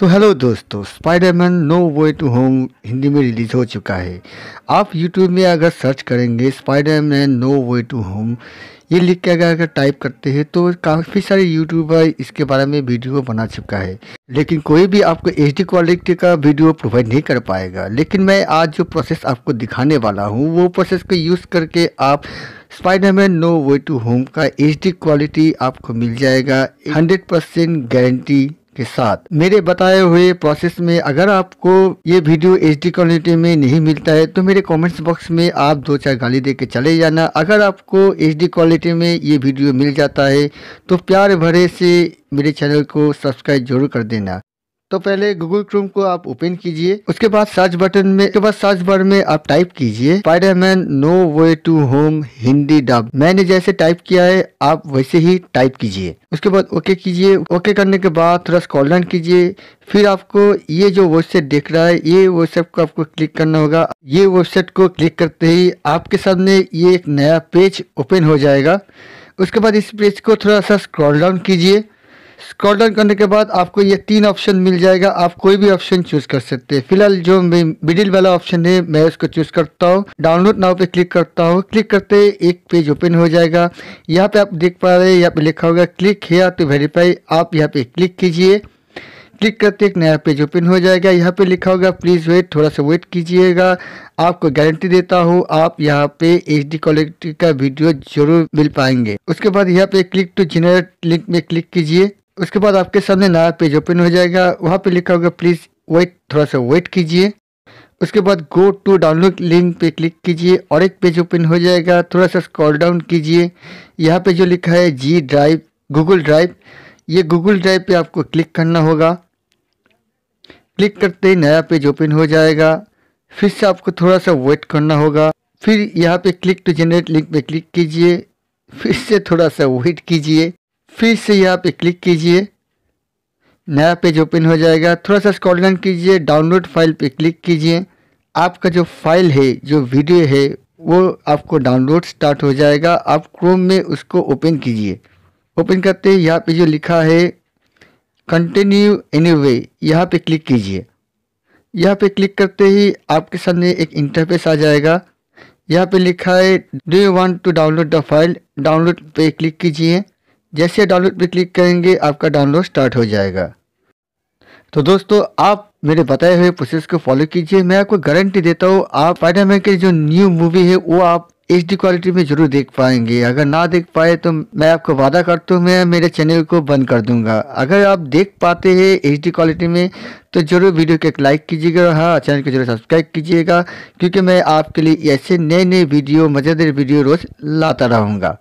तो हेलो दोस्तों Spiderman no way to home Hindi में रिलीज़ हो चुका है आप यूट्यूब में अगर सर्च करेंगे Spiderman no way to home ये लिख के अगर अगर टाइप करते हैं तो काफ़ी सारे यूट्यूबर इसके बारे में वीडियो बना चुका है लेकिन कोई भी आपको एच क्वालिटी का वीडियो प्रोवाइड नहीं कर पाएगा लेकिन मैं आज जो प्रोसेस आपको दिखाने वाला हूँ वो प्रोसेस को यूज़ करके आप Spiderman no way to home का एच क्वालिटी आपको मिल जाएगा हंड्रेड परसेंट गारंटी के साथ मेरे बताए हुए प्रोसेस में अगर आपको ये वीडियो एच डी क्वालिटी में नहीं मिलता है तो मेरे कमेंट्स बॉक्स में आप दो चार गाली दे चले जाना अगर आपको एच डी क्वालिटी में ये वीडियो मिल जाता है तो प्यार भरे से मेरे चैनल को सब्सक्राइब जरूर कर देना तो पहले गूगल क्रोम को आप ओपन कीजिए उसके बाद सर्च बटन में उसके बाद सर्च बार में आप टाइप कीजिए spider man no way to home Hindi dub मैंने जैसे टाइप किया है आप वैसे ही टाइप कीजिए उसके बाद ओके कीजिए ओके करने के बाद थोड़ा स्कॉल डाउन कीजिए फिर आपको ये जो वेबसाइट देख रहा है ये वेबसाइट को आपको क्लिक करना होगा ये वेबसाइट को क्लिक करते ही आपके सामने ये एक नया पेज ओपन हो जाएगा उसके बाद इस पेज को थोड़ा सा स्क्रॉल डाउन कीजिए स्क्रॉल डाउन करने के बाद आपको ये तीन ऑप्शन मिल जाएगा आप कोई भी ऑप्शन चूज कर सकते हैं फिलहाल जो मिडिल वाला ऑप्शन है मैं उसको चूज करता हूँ डाउनलोड नाव पे क्लिक करता हूँ क्लिक करते एक पेज ओपन हो जाएगा यहाँ पे आप देख पा रहे हैं यहाँ पे लिखा होगा क्लिक या तो वेरीफाई आप यहाँ पे क्लिक कीजिए क्लिक करते एक नया पेज ओपन हो जाएगा यहाँ पे लिखा होगा प्लीज़ वेट थोड़ा सा वेट कीजिएगा आपको गारंटी देता हूँ आप यहाँ पे एच डी क्वालिटी का वीडियो जरूर मिल पाएंगे उसके बाद यहाँ पे क्लिक टू जनरेट लिंक में क्लिक कीजिए उसके बाद आपके सामने नया पेज ओपन हो जाएगा वहाँ पे लिखा होगा प्लीज़ वेट थोड़ा सा वेट कीजिए उसके बाद गो टू डाउनलोड लिंक पे क्लिक कीजिए और एक पेज ओपन हो जाएगा थोड़ा सा स्क्रॉल डाउन कीजिए यहाँ पे जो लिखा है जी ड्राइव गूगल ड्राइव ये गूगल ड्राइव पे आपको क्लिक करना होगा क्लिक करते ही नया पेज ओपन हो जाएगा फिर से आपको थोड़ा सा वेट करना होगा फिर यहाँ पे क्लिक टू जनरेट लिंक पे क्लिक कीजिए फिर से थोड़ा सा वेट कीजिए फिर से यहाँ पे क्लिक कीजिए नया पेज ओपन हो जाएगा थोड़ा सा स्कॉल डाउन कीजिए डाउनलोड फाइल पे क्लिक कीजिए आपका जो फाइल है जो वीडियो है वो आपको डाउनलोड स्टार्ट हो जाएगा आप क्रोम में उसको ओपन कीजिए ओपन करते ही यहाँ पे जो लिखा है कंटिन्यू एनी वे यहाँ पर क्लिक कीजिए यहाँ पे क्लिक करते ही आपके सामने एक इंटरफेस आ जाएगा यहाँ पे लिखा है do you want to download the file download पे क्लिक कीजिए जैसे डाउनलोड पर क्लिक करेंगे आपका डाउनलोड स्टार्ट हो जाएगा तो दोस्तों आप मेरे बताए हुए प्रोसेस को फॉलो कीजिए मैं आपको गारंटी देता हूँ आप स्पाइडरमैन की जो न्यू मूवी है वो आप एच क्वालिटी में जरूर देख पाएंगे अगर ना देख पाए तो मैं आपको वादा करता हूँ मैं मेरे चैनल को बंद कर दूंगा अगर आप देख पाते हैं एच क्वालिटी में तो जरूर वीडियो को एक लाइक कीजिएगा और हाँ चैनल को जरूर सब्सक्राइब कीजिएगा क्योंकि मैं आपके लिए ऐसे नए नए वीडियो मज़ेदार वीडियो रोज़ लाता रहूँगा